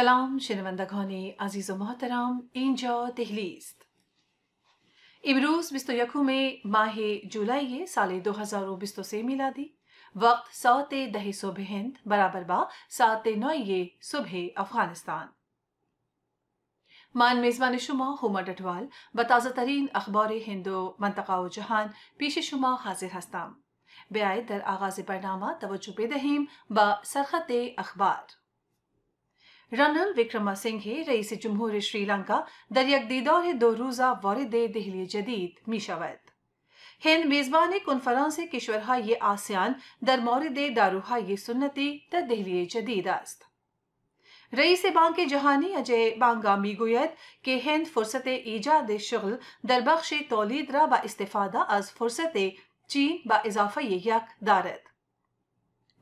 سلام شنوندگان عزیز و محترم اینجا دهلی است امروز 21 ماه جولای سال 2023 میلادی وقت ساعت ده صبح هند برابر با ساعت نوی صبح افغانستان من میزبان شما هومر دتوال و تازه ترین اخبار هند و منطقه و جهان پیش شما حاضر هستم بیایید در آغاز برنامه توجه بدهیم با سرخط اخبار रनल विक्रमा है रईस जमहूर श्रीलंका दीदौर दो रोज़ा वारद दहली जदीद मीशावत हिंद मेज़बान कॉन्फ्रेंस की हा ये आसियान दर मौरद दारोहा ये सुन्नती द दहली जदीद अस्त रईस बांग जहानी अजय बांगा मीगुयत के हिंद फुर्सत ईजाद शुगल दरबख्श तोलीदरा बा इस्तफादा अज फुर्सत चीन बा इजाफा यक दारत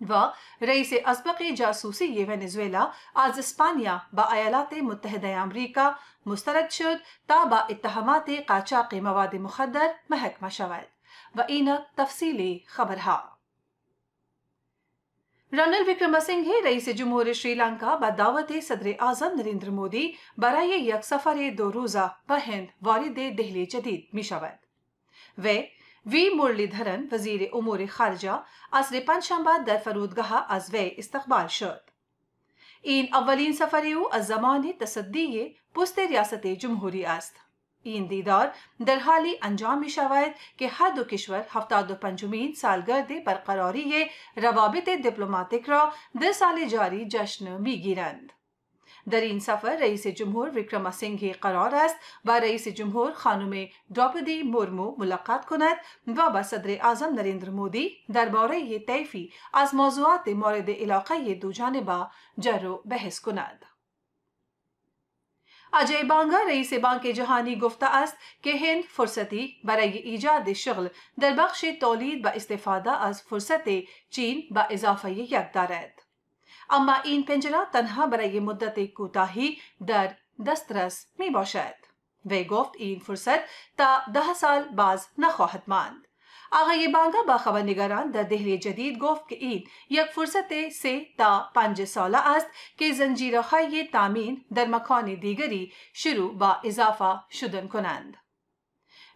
و رئیس اسبق جاسوسی ی ونزویلا از اسپانیا با ایالات متحده امریکا مسترد شد تا با اتهامات قاچاق مواد مخدر محکمه شود و اینک تفصیلی خبرها رانل विक्रमसिंघे رئیس جمهور श्रीलंका با दावत صدر اعظم نریندر مودی برای یک سفر دو روزه به هند وارد دهلی جدید می شود. وی वी मुरलीधरन वजीर उमूर खारजा असर पनशंबा दर फरूदगाह अजवे इस्तबाल शर्त इन अवलिन सफर अजमान तसदी पुस्त रियासत जमहूरी अस्त इन दीदार दरहाली अंजाम शवायद के हर दो किश्वर दो पंजुमीन सालगर्द बरकरारी रवाबित डिप्लोमातिक रा दर साल जारी जश्न मीगिरंद در این سفر رئیس جمهور ویکرما سنگه قرار است با رئیس جمهور خانم دراپدی مورمو ملاقات کند و با صدر اعظم نریندر مودی درباره طیفی از موضوعات مورد علاقه دوجانبه جرو بحث کند اجای بانگا رئیس بانک جهانی گفته است که هند فرصتی برای ایجاد شغل در بخش تولید با استفاده از فرصت چین با اضافه یک دارد. اما این پنجره تنها برای مدت کوتاهی در دسترس می باشد وی گفت این فرصت تا ده سال باز نخواهد ماند آقای بانگا با خبرنگاران در دهلی جدید گفت که این یک فرصت سه تا پنج ساله است که زنجیرهای تامین در مکان دیگری شروع با اضافه شدن کنند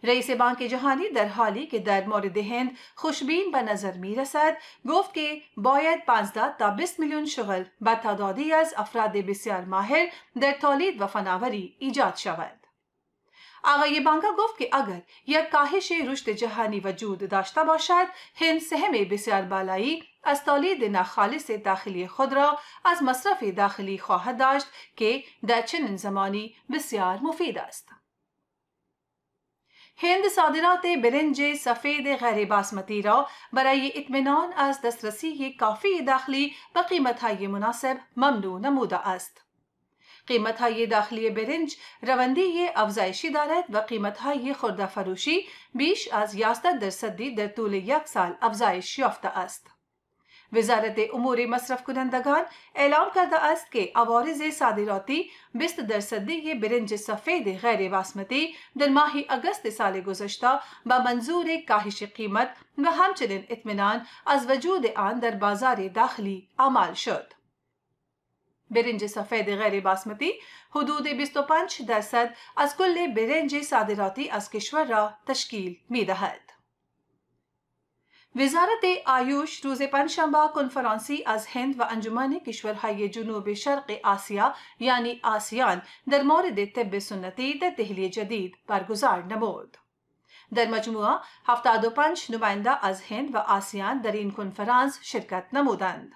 رئیس بانک جهانی در حالی که در مورد هند خوشبین به نظر می رسد گفت که باید 15 تا 20 میلیون شغل به تعدادی از افراد بسیار ماهر در تولید و فناوری ایجاد شود. آقای بانکا گفت که اگر یک کاهش رشد جهانی وجود داشته باشد هند سهم بسیار بالایی از تولید ناخالص داخلی خود را از مصرف داخلی خواهد داشت که در چنین زمانی بسیار مفید است هند صادرات برنج سفید غیر باسمتی را برای اطمینان از دسترسی کافی داخلی به های مناسب ممنوع نموده است. قیمت های داخلی برنج روندی افزایشی دارد و قیمت های خورده فروشی بیش از 11 درصدی در طول یک سال افزایش یافته است. वजारत उमूर मसरफ कुनंदगान ऐलान करदा अस्त के अवारज सादिराती बिस्त दरसदी ये बिरंज सफ़ेद गैर बासमती दरमाही अगस्त साल गुजशत बमंजूर काहिश कीमत व हमचन इतमान अज वजूद आन दर बाजार दाखिली अमाल शद बिरंज सफ़ेद गैर बासमती हदूद बिस्त पाँच दरसद अज कुल बिरंज सादिराती अज किश्वर तश्कील मीदहद وزارت آیوش روز پنجشنبه کنفرانسی از هند و انجمن کشورهای جنوب شرق آسیا یعنی آسیان در مورد طب سنتی در دهلی جدید برگزار نمود. در مجموع پنج نماینده از هند و آسیان در این کنفرانس شرکت نمودند.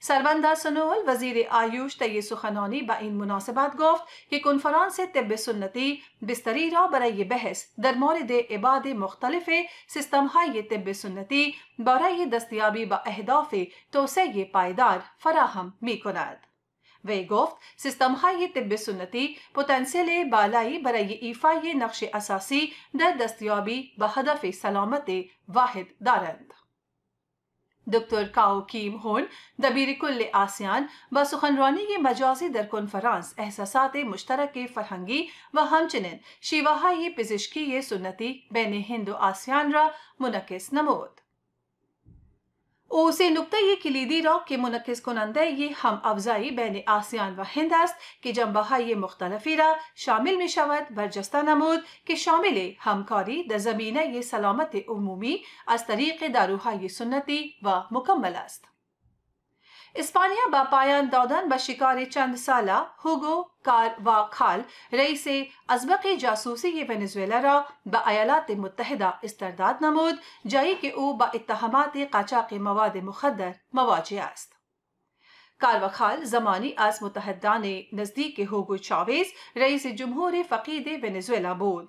سروند سنول وزیر آیوش طی سخنانی با این مناسبت گفت که کنفرانس طب سنتی بستری را برای بحث در مورد عباد مختلف سیستم های طب سنتی برای دستیابی به اهداف توسعه پایدار فراهم می کند. وی گفت سیستم های طب سنتی پتانسیل بالایی برای ایفای نقش اساسی در دستیابی به هدف سلامت واحد دارند. دکتر کاو کیم هون دبیر کل آسیان و سخنرانی ی مجازی در کنفرانس احساسات مشترک فرهنگی و همچنین شیوه های پزشکی سنتی بین هند و آسیان را منعکس نمود او سه نکته کلیدی را که منعکس کننده ی هم افزایی بین آسیان و هند است که جنبه های مختلفی را شامل می شود جسته نمود که شامل همکاری در زمینه سلامت عمومی از طریق داروهای سنتی و مکمل است. İspanya Bapayan Başikari Çandisala, Hugo Carvajal, reis azbaq जासूसी वेनेजुएला रा बयालात मुतहदा इस्तरदाद नमूद जाई के ओ बा इतहमात काचाक मवाद मुखदर मवाज است कारवखाल जमानी आज मुतहदा ने नज़दीक के होगो चावेज रईस जमहूर फ़कीद वेनेजुएला बोद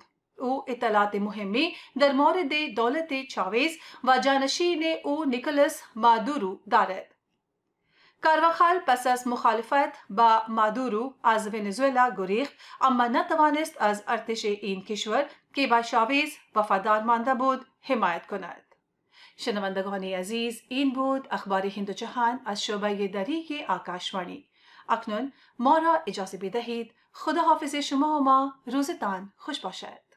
ओ इतलात मुहिम में दरमौर दे दौलत चावेज व जानशी ने ओ निकलस मादुरू दारद کارواخال پس از مخالفت با مادورو از ونزوئلا گریخت اما نتوانست از ارتش این کشور که با شاویز وفادار مانده بود حمایت کند شنوندگان عزیز این بود اخبار هندو جهان از شعبه دری آکاشوانی اکنون ما را اجازه بدهید خدا حافظ شما و ما روزتان خوش باشد